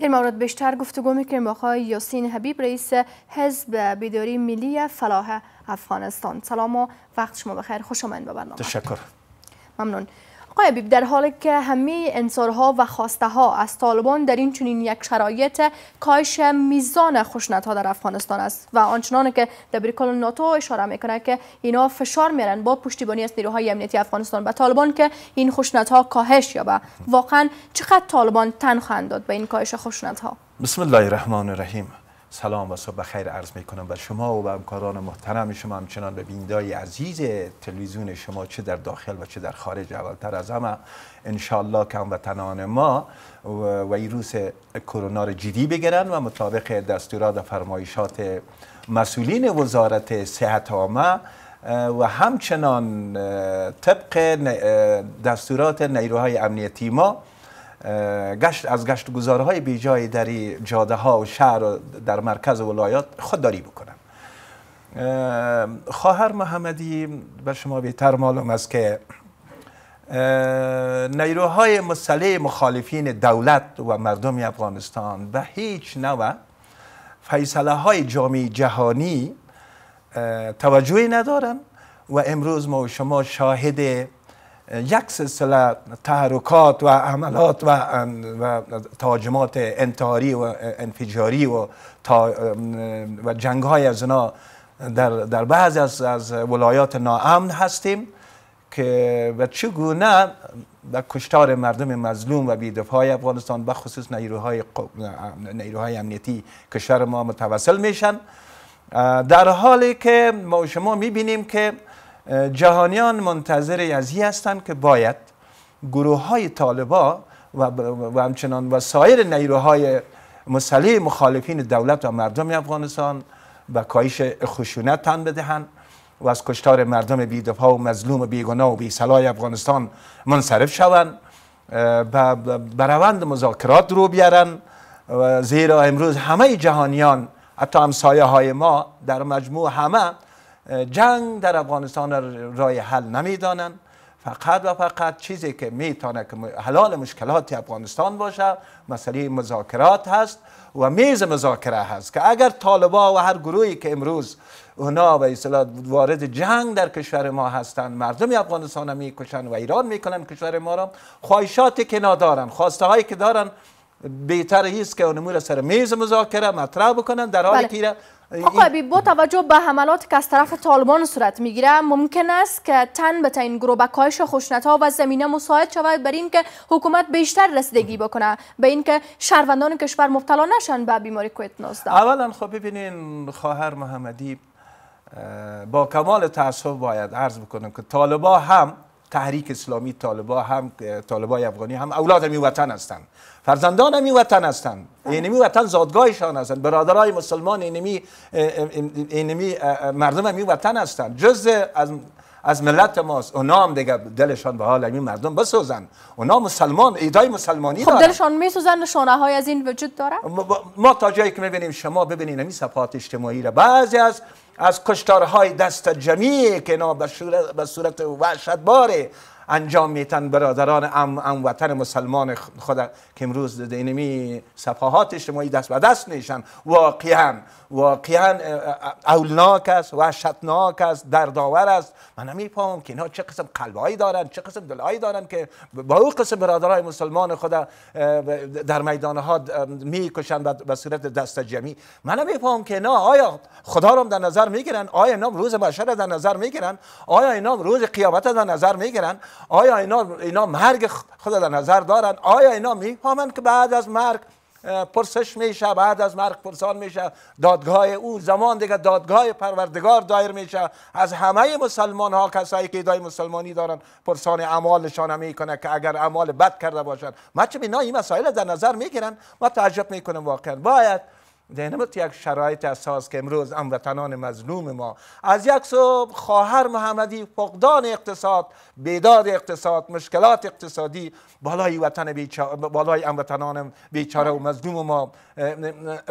این مورد بیشتر گفتگو میکنیم با آقای یاسین حبیب رئیس حزب بیداری ملی فلاح افغانستان سلام و وقت شما بخیر خوش آمدید به برنامه تشکر ممنون آقای بیب در حالی که همه انصارها و خواسته ها از طالبان در این چنین یک شرایط کاهش میزان خشونت ها در افغانستان است و آنچنان که دبیرکل ناتو اشاره میکنه که اینا فشار میرن با پشتیبانی از نیروهای امنیتی افغانستان به طالبان که این خشونت ها کاهش یابه واقعا چقدر طالبان تن خواهند داد به این کاهش خشونت ها بسم الله الرحمن الرحیم سلام و صبح خیر عرض می کنم بر شما و به همکاران محترم شما همچنان به بیندای عزیز تلویزیون شما چه در داخل و چه در خارج اولتر از همه انشالله که هموطنان ما ویروس کرونا را جدی بگیرن و مطابق دستورات و فرمایشات مسئولین وزارت صحت عامه و همچنان طبق دستورات نیروهای امنیتی ما گشت از گشت های بی جای در جاده ها و شهر و در مرکز ولایات خودداری بکنم خواهر محمدی بر شما بهتر معلوم است که نیروهای مسلح مخالفین دولت و مردم افغانستان به هیچ نوع فیصله های جامعه جهانی توجهی ندارن و امروز ما و شما شاهد یک سلسله تحرکات و عملات و, و تاجمات انتحاری و انفجاری و, و جنگ های از اینا در, در بعض از, از ولایات ناامن هستیم که و چگونه و کشتار مردم مظلوم و بیدفاع افغانستان به خصوص نیروهای, نیروهای امنیتی کشور ما متوسل میشن در حالی که ما شما میبینیم که جهانیان منتظر یزی هستند که باید گروه های طالبا و, و همچنان و سایر نیروهای مسلح مخالفین دولت و مردم افغانستان به کاهش خشونت تن بدهند و از کشتار مردم بیدفا و مظلوم و بیگناه و بیسلای افغانستان منصرف شوند و روند مذاکرات رو بیارند زیرا امروز همه جهانیان حتی همسایه های ما در مجموع همه جنگ در افغانستان را رای حل نمیدانند فقط و فقط چیزی که میتونه که حلال مشکلات افغانستان باشه مسئله مذاکرات هست و میز مذاکره هست که اگر طالبا و هر گروهی که امروز اونا به اصطلاح وارد جنگ در کشور ما هستند مردم افغانستان میکشن و ایران میکنن کشور ما را خواهشاتی که ندارن خواسته هایی که دارن بهتر ایست که اون سر میز مذاکره مطرح بکنن در حالی بله. که با توجه به حملات که از طرف طالبان صورت میگیره ممکن است که تن به این گروه به کاهش خشونت ها و زمینه مساعد شود بر اینکه حکومت بیشتر رسیدگی بکنه به اینکه شهروندان کشور مبتلا نشن به بیماری کویت 19 اولا خب ببینین خواهر محمدی با کمال تاسف باید عرض بکنم که طالبا هم تحریک اسلامی طالبا هم طالبای افغانی هم اولاد می وطن هستند فرزندان می وطن هستند بله. اینمی وطن زادگاهشان هستند برادرای مسلمان اینمی اینمی مردم می وطن هستند جز از از ملت ماست اونا هم دیگه دلشان به حال این مردم بسوزن اونا مسلمان ایدای مسلمانی خب دلشان میسوزن نشانه های از این وجود داره ما تا جایی که میبینیم شما ببینید این صفات اجتماعی را بعضی از از کشتارهای دست جمعی که اینا به صورت وحشت باره انجام میتن برادران ام, ام وطن مسلمان خود که امروز دینمی صفحات اجتماعی دست به دست نیشن واقعا واقعا اولناک است و شتناک است دردآور است من نمیفهمم که اینا چه قسم قلبهایی دارن چه قسم دلهایی دارن که با او قسم برادرای مسلمان خود در ها میکشن به صورت دست جمعی من نمیفهمم که نه آیا خدا رو در نظر میگیرن آیا اینا روز بشر در نظر میگیرن آیا اینا روز قیامت در نظر میگیرن آیا اینا, اینا مرگ خود در نظر دارن آیا اینا میفهمند که بعد از مرگ پرسش میشه بعد از مرگ پرسان میشه دادگاه او زمان دیگه دادگاه پروردگار دایر میشه از همه مسلمان ها کسایی که ادای مسلمانی دارن پرسان اعمالشان میکنه که اگر اعمال بد کرده باشن ما چه اینا این مسائل در نظر میگیرن ما تعجب میکنم واقعا باید ذهنمت یک شرایط اساس که امروز اموطنان مظلوم ما از یک سو خواهر محمدی فقدان اقتصاد بیداد اقتصاد مشکلات اقتصادی بالای وطن بیچاره بالای اموطنان بیچاره و مظلوم ما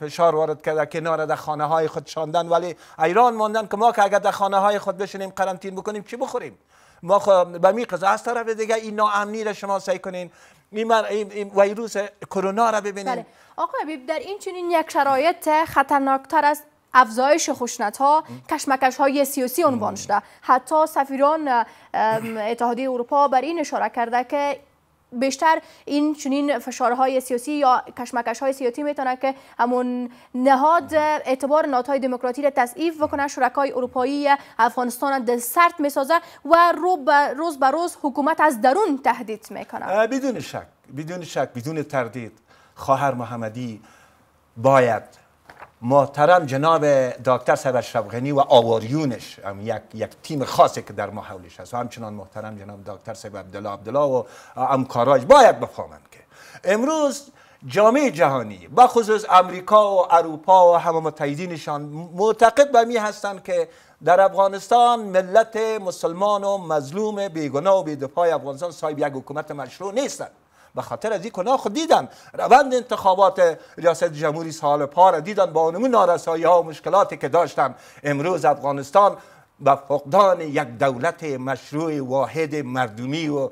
فشار وارد کرده کنار در خانه های خود شاندن ولی ایران ماندن که ما که اگر در خانه های خود بشنیم قرنطین بکنیم چی بخوریم ما خب به می از طرف دیگه این ناامنی را شما سعی کنین این ویروس کرونا را ببینیم بله. آقای بیب در این چنین یک شرایط خطرناکتر است افزایش خشونت ها کشمکش های سیاسی عنوان شده حتی سفیران اتحادیه اروپا بر این اشاره کرده که بیشتر این چنین فشارهای سیاسی یا کشمکش های سیاسی میتونه که همون نهاد اعتبار ناتهای دموکراتی را تضعیف بکنه شرکای اروپایی افغانستان را سرد میسازه و روز به روز حکومت از درون تهدید میکنه بدون شک بدون شک بدون تردید خواهر محمدی باید محترم جناب دکتر سبر شبغنی و آواریونش هم یک, یک تیم خاصی که در محولش هست و همچنان محترم جناب دکتر سید عبدالله عبدالله و امکاراش باید بفهمند که امروز جامعه جهانی با خصوص امریکا و اروپا و همه متحدینشان معتقد به می هستند که در افغانستان ملت مسلمان و مظلوم بیگناه و بیدفاع افغانستان صاحب یک حکومت مشروع نیستند به خاطر از این خود خب دیدن روند انتخابات ریاست جمهوری سال پار دیدن با اونمون نارسایی ها و مشکلاتی که داشتن امروز افغانستان و فقدان یک دولت مشروع واحد مردمی و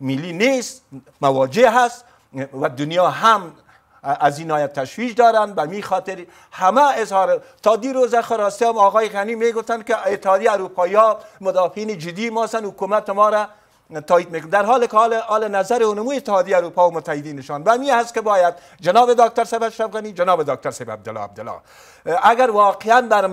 ملی نیست مواجه هست و دنیا هم از این آیت تشویش دارن و می خاطر همه اظهار تا دیروز خراسته هم آقای غنی میگفتن که اتحادیه اروپایی ها مدافعین جدی ماستن حکومت ما را تایید در حال که حال, حال نظر اونمو اتحادیه اروپا و متحدینشان و می هست که باید جناب دکتر سیف افغانی جناب دکتر سیب عبدالله عبدالله اگر واقعا بر,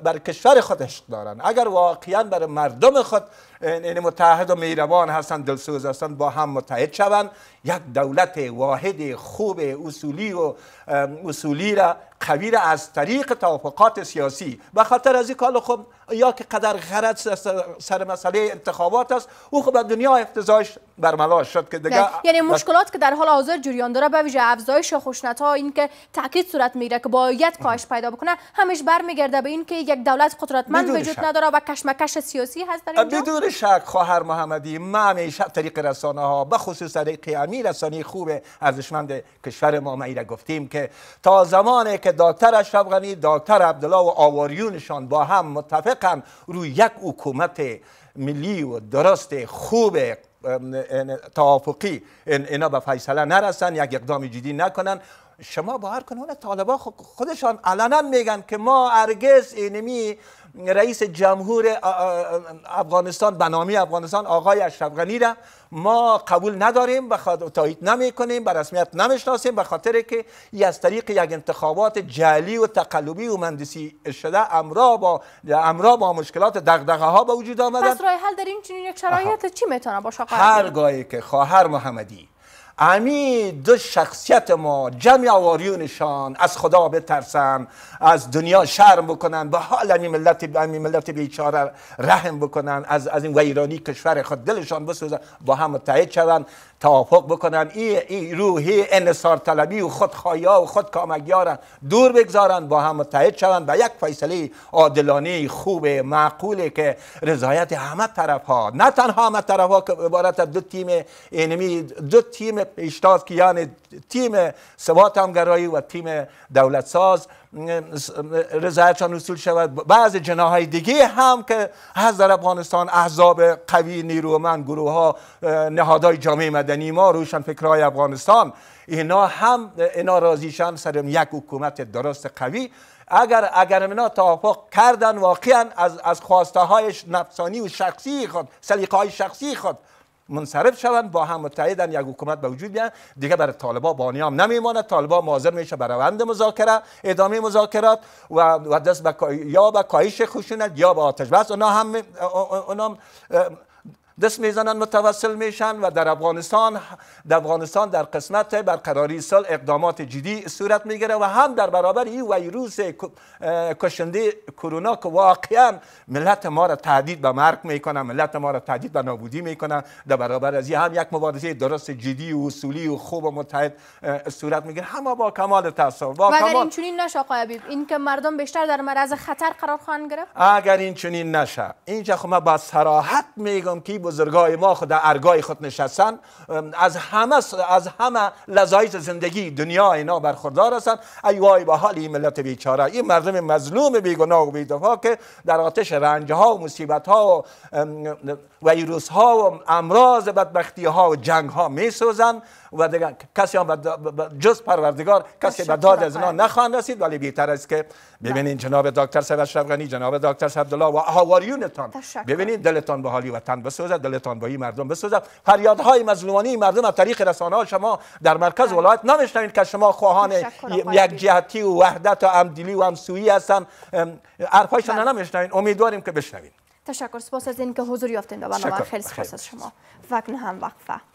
بر کشور خود عشق دارن اگر واقعا بر مردم خود این متحد و میروان هستن دلسوز هستن با هم متحد شوند یک دولت واحد خوب اصولی و اصولی را خویر از طریق توافقات سیاسی و خاطر از این کال خب یا که قدر غرض سر مسئله انتخابات است او خب دنیا افتضاحش برملا شد که دیگه یعنی مشکلات که در حال حاضر جریان داره به ویژه افزایش خشونت ها این که تاکید صورت میگیره که باید کاش پیدا بکنه همش برمیگرده به این که یک دولت قدرتمند وجود نداره و کشمکش سیاسی هست در اینجا بدون شک خواهر محمدی ما همیشه طریق رسانه ها به خصوص طریق امی رسانه خوب ارزشمند کشور ما ما گفتیم که تا زمانی که دکتر اشرف غنی دکتر عبدالله و آواریونشان با هم متفقن روی یک حکومت ملی و درست خوب توافقی این اینا به فیصله نرسن یک اقدام جدی نکنن شما باور کن اون طالبا خودشان علنا میگن که ما ارگز اینمی رئیس جمهور افغانستان بنامی افغانستان آقای اشرف غنی را ما قبول نداریم و تایید نمی کنیم به رسمیت نمیشناسیم به خاطر که ای از طریق یک انتخابات جعلی و تقلبی و مندسی شده امرا با با مشکلات دغدغه ها به وجود آمدن پس راه حل در این چنین شرایط چی میتونه باشه هر که خواهر محمدی امی دو شخصیت ما جمع آواریونشان از خدا بترسن از دنیا شرم بکنن به حال امی ملت امی ملت بیچاره رحم بکنن از از این ویرانی کشور خود دلشان بسوزن با هم متحد شوند توافق بکنن این ای روحی انصار طلبی و خودخواهی و خودکامگیارن دور بگذارن با هم متحد شوند به یک فیصله عادلانه خوب معقوله که رضایت همه طرف ها نه تنها همه طرف ها که عبارت دو تیم اینمی دو تیم پیشتاز که یعنی تیم سوات همگرایی و تیم دولت ساز رضایتشان وصول شود بعض جناهای دیگه هم که هست در افغانستان احزاب قوی نیرومند گروه ها نهادهای جامعه مدنی ما روشن فکرهای افغانستان اینا هم اینا رازیشان سر یک حکومت درست قوی اگر اگر اینا توافق کردن واقعا از از خواسته های نفسانی و شخصی خود سلیقه های شخصی خود منصرف شوند با هم متحدن یک حکومت به وجود بیان دیگه برای طالبا بانیام نمیماند طالبا مازر میشه به روند مذاکره ادامه مذاکرات و دست به یا به کاهش خشونت یا به آتش بس اونا هم دست میزنن متوسل میشن و در افغانستان در افغانستان در قسمت برقراری سال اقدامات جدی صورت میگیره و هم در برابر این ویروس کشنده کرونا که واقعا ملت ما را تهدید به مرگ میکنه ملت ما را تهدید به نابودی میکنه در برابر از این هم یک مبارزه درست جدی و اصولی و خوب و متحد صورت میگیره همه با کمال تاسف با اگر این چنین نشه آقای این که مردم بیشتر در معرض خطر قرار خواهند گرفت اگر این چنین نشه اینجا خب من با صراحت میگم که بزرگای ما خود در ارگای خود نشستن از همه از همه لذایت زندگی دنیا اینا برخوردار هستن ای وای به حال این ملت بیچاره این مردم مظلوم بیگناه و بیدفاع که در آتش رنج ها و مصیبت ها و ویروس ها و امراض بدبختی ها و جنگ ها می سوزن و دیگر کسی هم جز پروردگار کسی به داد از اینا نخواهند رسید ولی بیتر است که ببینید جناب دکتر سید اشرف جناب دکتر عبدالله و نتان ببینید دلتان به حالی وطن بسوزد دلتان با این مردم بسوزم فریادهای مظلومانی مردم از طریق رسانه شما در مرکز بله. ولایت نمیشنوید که شما خواهان یک جهتی و وحدت و همدلی و همسویی هستن حرفایشان بله. نمیشنوید امیدواریم که بشنوید تشکر سپاس از اینکه حضور یافتین و برنامه خیلی سپاس از شما وقت هم وقفه